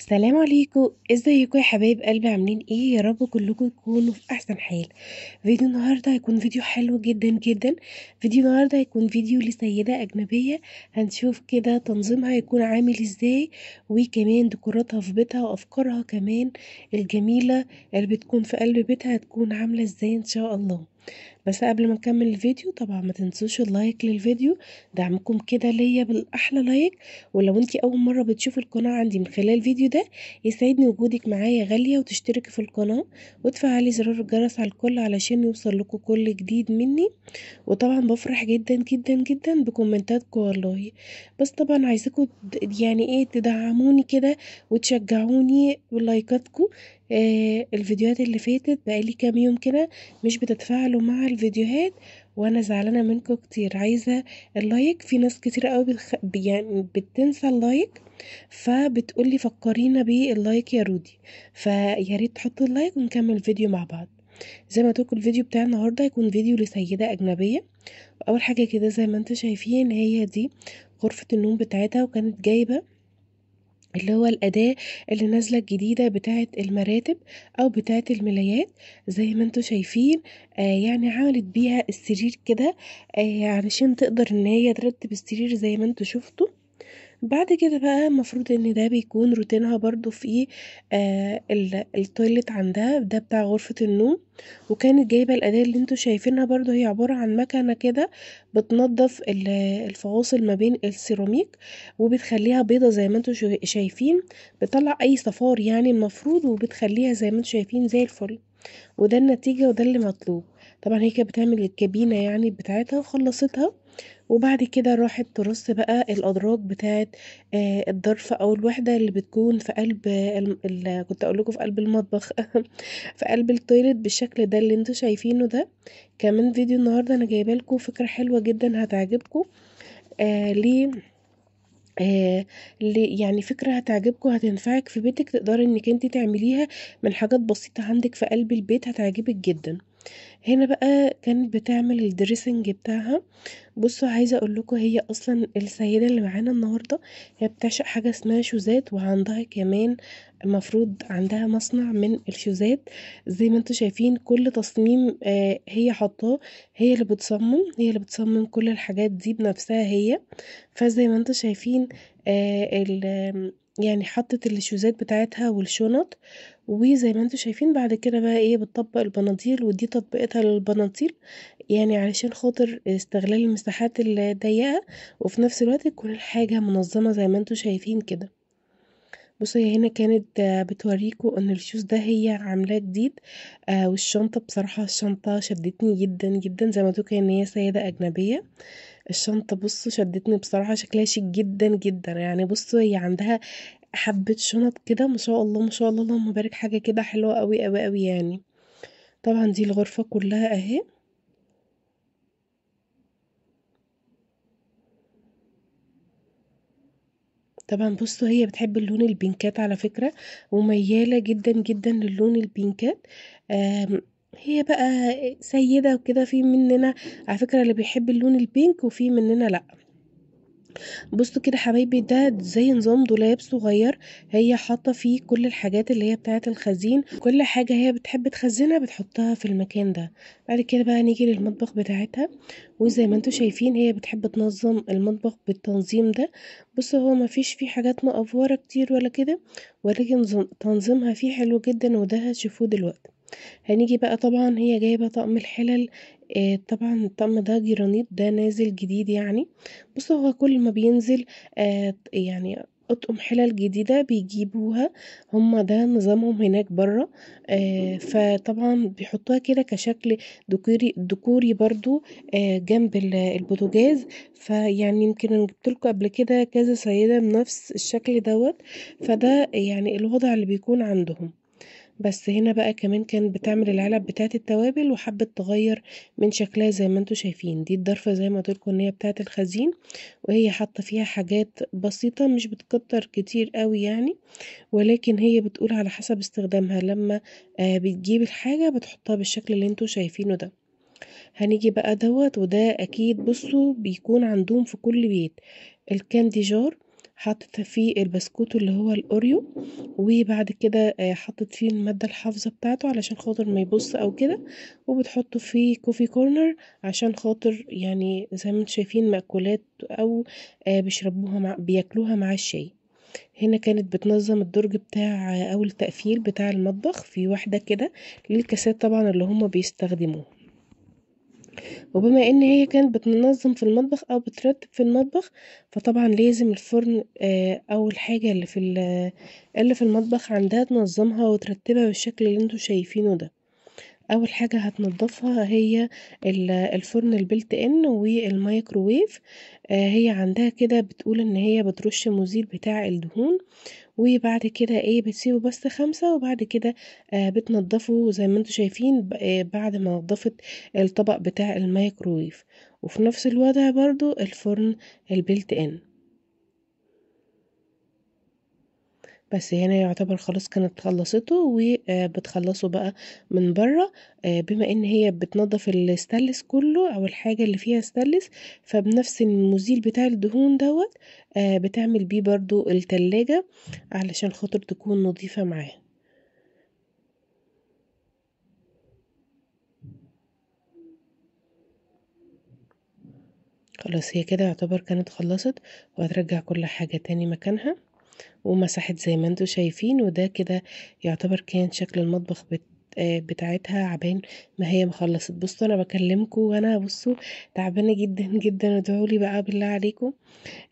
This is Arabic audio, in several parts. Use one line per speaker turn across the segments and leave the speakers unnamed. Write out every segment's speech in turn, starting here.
السلام عليكم ازيكم يا حبايب قلبي عاملين ايه يا رب كلكم تكونوا في احسن حال فيديو النهارده هيكون فيديو حلو جدا جدا فيديو النهارده هيكون فيديو لسيده اجنبيه هنشوف كده تنظيمها هيكون عامل ازاي وكمان ديكوراتها في بيتها وافكارها كمان الجميله اللي بتكون في قلب بيتها هتكون عامله ازاي ان شاء الله بس قبل ما نكمل الفيديو طبعا ما تنسوش اللايك للفيديو دعمكم كده ليا بالاحلى لايك ولو انتي اول مره بتشوفي القناه عندي من خلال الفيديو ده يسعدني وجودك معايا غاليه وتشتركي في القناه وتفعلي زرار الجرس على الكل علشان يوصل لكم كل جديد مني وطبعا بفرح جدا جدا جدا بكومنتاتكم والله بس طبعا عايزاكم يعني ايه تدعموني كده وتشجعوني بلايكاتكم آه، الفيديوهات اللي فاتت بقالي كام يوم كده مش بتتفاعلوا مع الفيديوهات وأنا زعلانة منكم كتير، عايزة اللايك في ناس كتير أوي بتخ يعني بتنسى اللايك، فبتقول لي فكرينا باللايك يا رودي، فيا ريت تحطوا اللايك ونكمل فيديو مع بعض. زي ما تقول الفيديو بتاع النهارده هيكون فيديو لسيدة أجنبية، أول حاجة كده زي ما أنتم شايفين هي دي غرفة النوم بتاعتها وكانت جايبة اللي هو الأداة اللي نازلة الجديدة بتاعة المراتب أو بتاعة الملايات زي ما انتوا شايفين آه يعني عملت بيها السرير كده آه علشان تقدر ان هي ترتب السرير زي ما انتوا شفتوا بعد كده بقى المفروض إن ده بيكون روتينها برضو في آه ال عندها ده بتاع غرفة النوم، وكانت جايبة الأداة اللي انتوا شايفينها برضو هي عبارة عن مكنة كده بتنضف الفواصل ما بين السيراميك، وبتخليها بيضة زي ما انتوا شايفين، بتطلّع أي صفار يعني المفروض وبتخليها زي ما انتوا شايفين زي الفل، وده النتيجة وده اللي مطلوب، طبعًا هي كانت بتعمل الكابينة يعني بتاعتها وخلّصتها وبعد كده راحت ترص بقى الأدراج بتاعة آه، آآ أو الوحدة اللي بتكون في قلب اللي كنت أقول لكم في قلب المطبخ في قلب الtoilet بالشكل ده اللي انتوا شايفينه ده، كمان فيديو النهارده أنا جايبة لكم فكرة حلوة جدًا هتعجبكم آه ليه آآ آه، ل يعني فكرة هتعجبكم هتنفعِك في بيتِك، تقدري إنِّك أنتِ تعمليها من حاجات بسيطة عندِك في قلب البيت هتعجبِك جدًا. هنا بقى كانت بتعمل الدريسنج بتاعها بصوا عايزه اقول لكم هي اصلا السيده اللي معانا النهارده هي بتعشق حاجه اسمها شوزات وعندها كمان المفروض عندها مصنع من الشوزات زي ما انتم شايفين كل تصميم آه، هي حطاه هي اللي بتصمم هي اللي بتصمم كل الحاجات دي بنفسها هي فزي ما انتم شايفين آه، يعني حطت الشوزات بتاعتها والشنط وزي ما انتم شايفين بعد كده بقى ايه بتطبق البناديل ودي تطبيقة بتاعتها للبناطيل، يعني علشان خاطر استغلال المساحات الضيقة، وفي نفس الوقت تكون الحاجة منظمة زي ما انتوا شايفين كده بصوا هي هنا كانت بتوريكوا ان الشوز ده هي عاملاه جديد آه، والشنطة بصراحة الشنطة شدتني جدا جدا زي ما تقول ان هي سيدة أجنبية الشنطة بصوا شدتني بصراحة شكلها شيك جدا جدا يعني بصوا هي عندها حبة شنط كده ما شاء الله ما شاء الله اللهم بارك حاجة كده حلوة قوي قوي قوي يعني طبعًا دي الغرفة كلّها أهي. طبعًا بُصّوا هي بتحب اللون البينكات على فكرة، وميّالة جدًا، جدًا للون البينكات، هي بقى سيدة وكده، في مننا على فكرة اللي بيحب اللون البينك وفي مننا لأ. بصوا كده حبايبي ده زي نظام دولاب صغير هي حاطه فيه كل الحاجات اللي هي بتاعه الخزين كل حاجه هي بتحب تخزنها بتحطها في المكان ده بعد كده بقى نيجي للمطبخ بتاعتها وزي ما انتم شايفين هي بتحب تنظم المطبخ بالتنظيم ده بصوا هو ما فيش فيه حاجات مقفوره كتير ولا كده ولكن تنظيمها فيه حلو جدا وده هتشوفوه دلوقتي هنيجي بقى طبعا هي جايبه طقم الحلل آه، طبعًا الطقم ده جرانيت ده نازل جديد يعني، بصوا هو كل ما بينزل آه، يعني أطقم حِلَل جديدة بيجيبوها، هُم ده نظامهم هناك برّه، آه، فطبعًا بيحطوها كده كشكل ديكوري ديكوري برضه جنب ال البوتاجاز، فيعني يمكن أنا جِبت لكم قبل كده كذا سيدة بنفْس الشكل دوت فده يعني الوضع اللي بيكون عندهم. بس هنا بقى كمان كانت بتعمل العلب بتاعة التوابل وحبت تغير من شكلها زي ما انتوا شايفين دي الضرفة زي ما قلتلكوا ان هي بتاعة الخزين وهي حاطة فيها حاجات بسيطة مش بتكتر كتير قوي يعني ولكن هي بتقول على حسب استخدامها لما آه، بتجيب الحاجة بتحطها بالشكل اللي انتوا شايفينه ده هنيجي بقى دوت وده اكيد بصوا بيكون عندهم في كل بيت الكاندي جار حاطة فيه البسكوت اللي هو الأوريو وبعد كده آه، حطيت فيه المادة الحافظة بتاعته علشان خاطر ما يبص أو كده وبتحطه في كوفي كورنر عشان خاطر يعني زي ما انتم شايفين مأكولات أو آه، بيشربوها مع بياكلوها مع الشاي هنا كانت بتنظم الدرج بتاع آه، أو التقفيل بتاع المطبخ في واحدة كده للكاسات طبعا اللي هما بيستخدموها وبما إن هي كانت بتنظم في المطبخ أو بترتب في المطبخ فطبعا لازم الفرن آه، أول حاجة اللي في اللي في المطبخ عندها تنظمها وترتبها بالشكل اللي انتوا شايفينه ده، أول حاجة هتنضفها هي الفرن البلت إن والمايكروويف، آه، هي عندها كده بتقول إن هي بترش مزيل بتاع الدهون وبعد كده إيه بتسيبه بس خمسة وبعد كده آه بتنضّفه زي ما أنتم شايفين آه، بعد ما نضّفت الطبق بتاع الميكرويف وفي نفس الوضع برضو الفرن البلت in. بس هنا يعتبر خلاص كانت خلصته وبتخلصه آه، بقى من بره آه، بما ان هي بتنضف الستلس كله او الحاجه اللي فيها ستانلس فبنفس المزيل بتاع الدهون دوت آه، بتعمل بيه برضو التلاجة علشان خاطر تكون نظيفه معاه خلاص هي كده يعتبر كانت خلصت وهترجع كل حاجة تاني مكانها ومسحت زي ما انتوا شايفين وده كده يعتبر كان شكل المطبخ بت بتاعتها عبان ما هي مخلصت بصوا انا بكلمكم وانا بصوا تعبانه جدا جدا ادعوا لي بقى بالله عليكم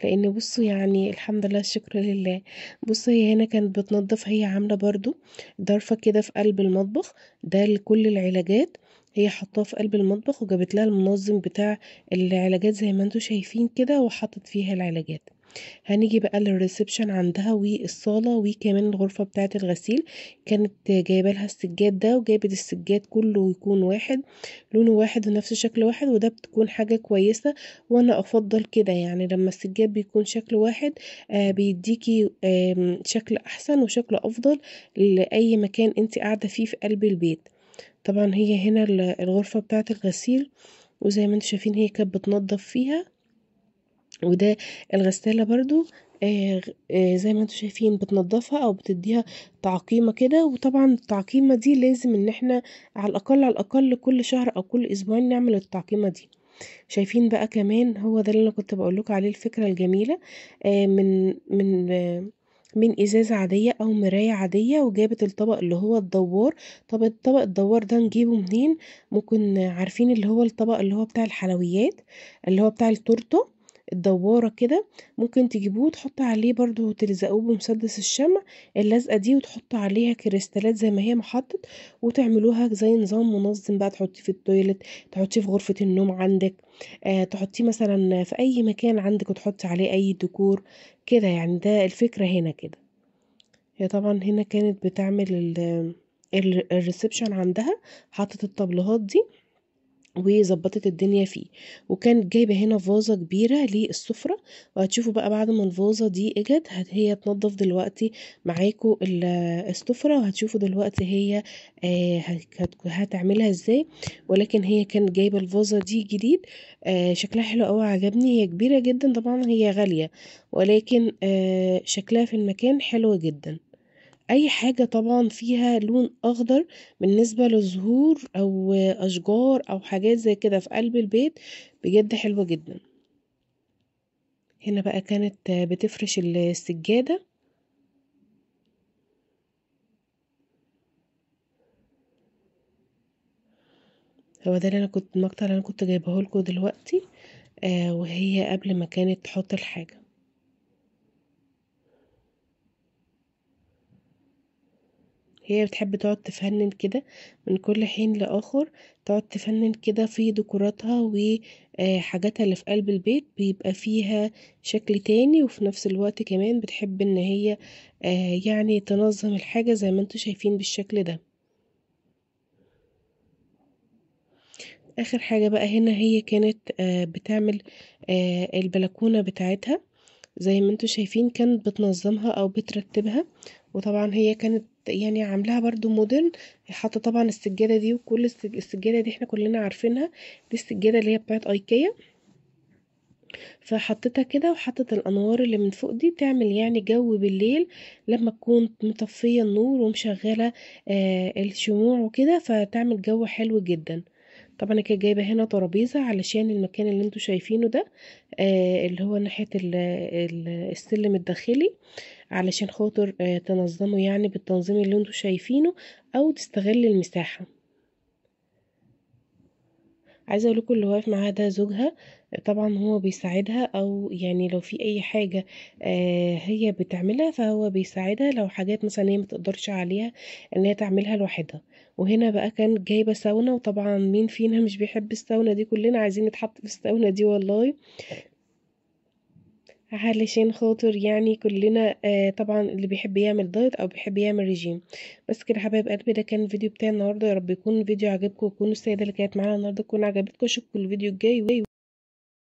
لان بصوا يعني الحمد لله الشكر لله بصوا هي هنا كانت بتنظف هي عامله برضو ضرفه كده في قلب المطبخ ده لكل العلاجات هي حطاه في قلب المطبخ وجابت لها المنظم بتاع العلاجات زي ما انتوا شايفين كده وحطت فيها العلاجات هنيجي بقى للريسبشن عندها والصالة وكمان الغرفة بتاعة الغسيل كانت جايبة لها السجاد ده وجابت السجاد كله يكون واحد لونه واحد ونفس شكل واحد وده بتكون حاجة كويسة وانا افضل كده يعني لما السجاد بيكون شكل واحد آه بيديكي آه شكل احسن وشكل افضل لأي مكان انت قاعدة فيه في قلب البيت طبعا هي هنا الغرفة بتاعة الغسيل وزي ما انتوا شايفين هي كانت بتنضف فيها وده الغسالة برضو آه، آه، زي ما انتوا شايفين بتنظفها او بتديها تعقيمة كده وطبعا التعقيمة دي لازم ان احنا على الاقل على الاقل كل شهر او كل اسبوعين نعمل التعقيمة دي شايفين بقى كمان هو ده اللي انا كنت بقول لكم عليه الفكرة الجميلة آه، من من من ازازة عادية او مراية عادية وجابت الطبق اللي هو الدوار طب الطبق الدوار ده نجيبه منين ممكن عارفين اللي هو الطبق اللي هو بتاع الحلويات اللي هو بتاع التورته الدوّارة كده، ممكن تجيبوه وتحُطّي عليه برضو تلزقوه بمسدس الشمع، اللزقة دي وتحُطّي عليها كريستالات زي ما هي محطت وتعملوها زي نظام منظّم بقى تحُطّيه في التويلت تحُطّيه في غرفة النوم عندِك، آه تحُطّيه مثلًا في أي مكان عندِك وتحُطّي عليه أي ديكور كده يعني، ده الفكرة هنا كده. هي طبعًا هنا كانت بتعمل الريسبشن عندها، حطّت الطابلوهات دي وظبطت الدنيا فيه وكانت جايبه هنا فازه كبيره للسفره وهتشوفوا بقى بعد ما الفازه دي اجت هي تنضف دلوقتي معاكم السفره وهتشوفوا دلوقتي هي آه، هتعملها ازاي ولكن هي كانت جايبه الفازه دي جديد آه، شكلها حلو قوي عجبني هي كبيره جدا طبعا هي غاليه ولكن آه، شكلها في المكان حلو جدا أي حاجة طبعًا فيها لون أخضر بالنسبة لزهور أو أشجار أو حاجات زي كده في قلب البيت بجد حلوة جدًا. هنا بقى كانت بتفرش السجادة هو ده اللي أنا كنت المقطع اللي أنا كنت جايباه لكم دلوقتي آه وهي قبل ما كانت تحط الحاجة هي بتحب تقعد تفنن كده من كل حين لآخر تقعد تفنن كده في ديكوراتها وحاجاتها آه، اللي في قلب البيت بيبقى فيها شكل تاني وفي نفس الوقت كمان بتحب ان هي آه، يعني تنظم الحاجة زي ما انتوا شايفين بالشكل ده اخر حاجة بقى هنا هي كانت آه، بتعمل البلكونة بتاعتها زي ما انتوا شايفين كانت بتنظمها او بترتبها وطبعا هي كانت يعني عاملاها برضو مودرن حاطه طبعا السجاده دي وكل السجاده دي احنا كلنا عارفينها دي السجاده اللي هي بتاعت ايكيا فحطيتها كده وحطت الانوار اللي من فوق دي تعمل يعني جو بالليل لما تكون مطفيه النور ومشغله آه الشموع وكده فتعمل جو حلو جدا طبعا انا كده جايبه هنا ترابيزه علشان المكان اللي انتوا شايفينه ده آه اللي هو ناحيه السلم الداخلي علشان خاطر آه، تنظمه يعني بالتنظيم اللي انتوا شايفينه او تستغل المساحة عايزه اقول لكم اللي واقف معاها ده زوجها طبعا هو بيساعدها او يعني لو في اي حاجه آه، هي بتعملها فهو بيساعدها لو حاجات مثلا هي متقدرش عليها ان هي تعملها لوحدها وهنا بقى كان جايبه ساونا وطبعا مين فينا مش بيحب الساونا دي كلنا عايزين نتحط في الساونا دي والله علشان خاطر يعني كلنا آه طبعا اللي بيحب يعمل دايت او بيحب يعمل ريجيم بس كده حبايب قلبي ده كان الفيديو بتاعي النهارده يا رب يكون الفيديو عجبكم وتكون السيده اللي كانت معانا النهارده تكون عجبتكم اشوفكم الفيديو الجاي